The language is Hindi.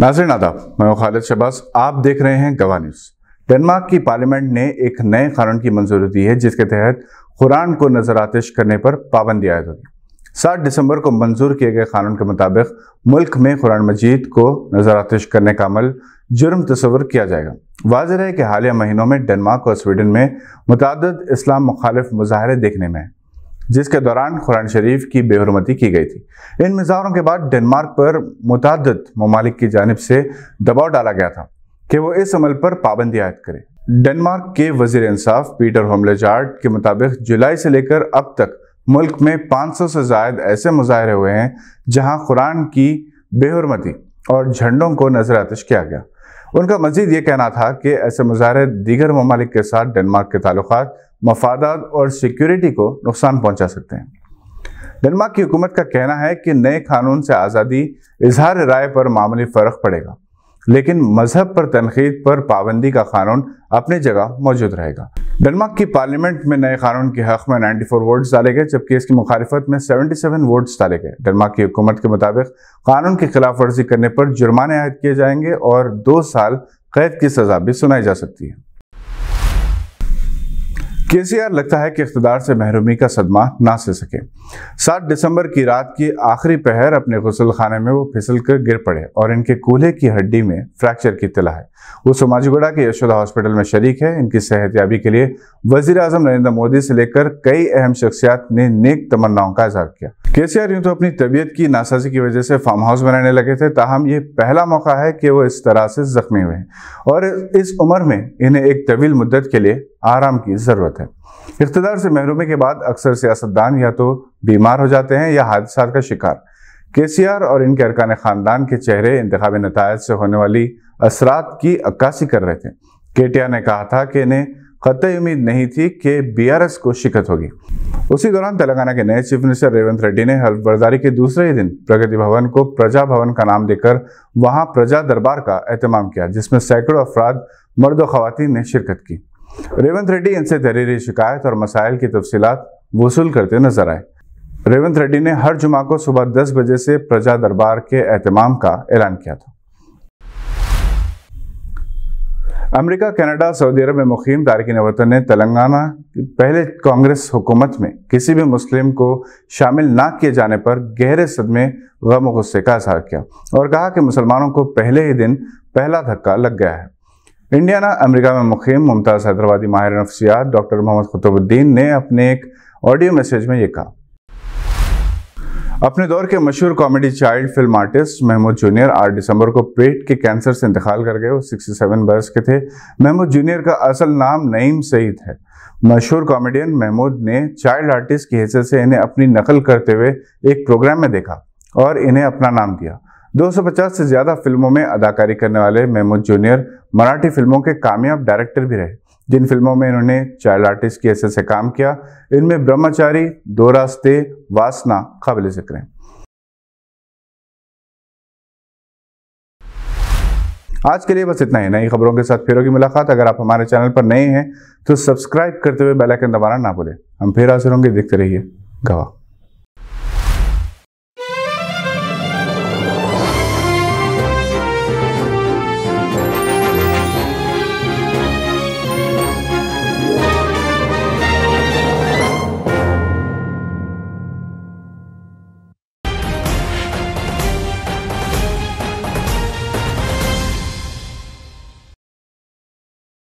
नाजरन आदाब मैं खालिद शबास आप देख रहे हैं गवा न्यूज़ डेनमार्क की पार्लियामेंट ने एक नए कानून की मंजूरी दी है जिसके तहत कुरान को नजर आतिश करने पर पाबंदी आयद होगी सात दिसंबर को मंजूर किए गए कानून के मुताबिक मुल्क में कुरान मजीद को नजर आतिश करने का अमल जुर्म तस्वर किया जाएगा वाजह है कि हालिया महीनों में डेनमार्क और स्वीडन में मुतद इस्लाम मुखालिफ मुजाहरे देखने में जिसके दौरान कुरान शरीफ की बेहरमती की गई थी इन मजारों के बाद डेनमार्क पर मुतद ममालिक की जानब से दबाव डाला गया था कि वो इस अमल पर पाबंदी आयद करे डेनमार्क के वजीर इंसाफ पीटर होमलेजार्ड के मुताबिक जुलाई से लेकर अब तक मुल्क में 500 से जायद ऐसे मुजाहरे हुए हैं जहां कुरान की बेहरमती और झंडों को नजर आतश किया गया उनका मजीद ये कहना था कि ऐसे मुजाहरे दीगर ममालिक के साथ डेनमार्क के तलुकत मफादात और सिक्योरिटी को नुकसान पहुंचा सकते हैं डेनमार्क की हुकूमत का कहना है कि नए कानून से आज़ादी इजहार राय पर मामूली फ़र्क पड़ेगा लेकिन मजहब पर तनखीद पर पाबंदी का कानून अपनी जगह मौजूद रहेगा डेनमार्क की पार्लियामेंट में नए कानून के हक में 94 वोट्स डाले गए जबकि इसकी मुखालफत में 77 वोट्स डाले गए डेनमार्क की हुकूमत के मुताबिक कानून की खिलाफ वर्जी करने पर जुर्माने आयद किए जाएंगे और दो साल कैद की सजा भी सुनाई जा सकती है केसीआर लगता है कि इकतदार से महरूमी का सदमा ना सह सके सात दिसंबर की रात की आखिरी पहर अपने गसल खाने में वो फिसल कर गिर पड़े और इनके कूल्हे की हड्डी में फ्रैक्चर की तला है वो सोमाजीगुड़ा के यशोदा हॉस्पिटल में शरीक है इनकी सेहत याबी के लिए वजीर अजम नरेंद्र मोदी से लेकर कई अहम शख्सियात ने नेक तमन्नाओं का इजहार किया आर यूं तो अपनी तबीयत की नासाजी की वजह से फार्म हाउस बनाने लगे थे ताहम ये पहला मौका है कि वो इस तरह से ज़ख्मी हुए और इस उम्र में इन्हें एक तवील मुद्दत के लिए आराम की ज़रूरत है इकतदार से महरूमी के बाद अक्सर सियासतदान या तो बीमार हो जाते हैं या हादसा का शिकार के और इनके अरकान ख़ानदान के चेहरे इंतबी नतज से होने वाली असरात की अक्सी कर रहे थे केटिया ने कहा था कि इन्हें कतई उम्मीद नहीं थी कि बीआरएस को शिकत होगी उसी दौरान तेलंगाना के नए चीफ मिनिस्टर रेवंत रेड्डी ने बर्दारी के दूसरे ही दिन प्रगति भवन को प्रजा भवन का नाम देकर वहां प्रजा दरबार का एहतमाम किया जिसमें सैकड़ों अफराद मर्द और खातन ने शिरकत की रेवंत रेड्डी इनसे तहरीरी शिकायत और मसाइल की तफसीत वसूल करते नजर आए रेवंत रेड्डी ने हर जुमा को सुबह दस बजे से प्रजा दरबार के एहतमाम का ऐलान किया था अमेरिका कनाडा सऊदी अरब में मुखीम तारकिन वतन ने तेलंगाना पहले कांग्रेस हुकूमत में किसी भी मुस्लिम को शामिल ना किए जाने पर गहरे सदमे गम गुस्से का इजहार किया और कहा कि मुसलमानों को पहले ही दिन पहला धक्का लग गया है इंडियाना अमेरिका में मुखीम मुमताज़ हैदराबादी माहिर नफसियात डॉक्टर मोहम्मद खुतबुद्दीन ने अपने एक ऑडियो मैसेज में ये कहा अपने दौर के मशहूर comedy child film artist Mehmood junior 8 दिसंबर को पेट के कैंसर से इंतकाल कर गए वो 67 बरस के थे महमूद जूनियर का असल नाम नईम सईद है मशहूर कॉमेडियन महमूद ने चाइल्ड आर्टिस्ट की हैसियत से इन्हें अपनी नकल करते हुए एक प्रोग्राम में देखा और इन्हें अपना नाम दिया 250 से ज़्यादा फिल्मों में अदाकारी करने वाले महमूद जूनियर मराठी फिल्मों के कामयाब डायरेक्टर भी रहे जिन फिल्मों में इन्होंने चाइल्ड आर्टिस्ट की ऐसे से काम किया इनमें ब्रह्मचारी दो रास्ते वासना काबिल जिक्र हैं आज के लिए बस इतना ही नई खबरों के साथ फिर होगी मुलाकात अगर आप हमारे चैनल पर नए हैं तो सब्सक्राइब करते हुए बेल आइकन दबाना ना भूलें हम फिर हाजिर होंगे देखते रहिए गवाह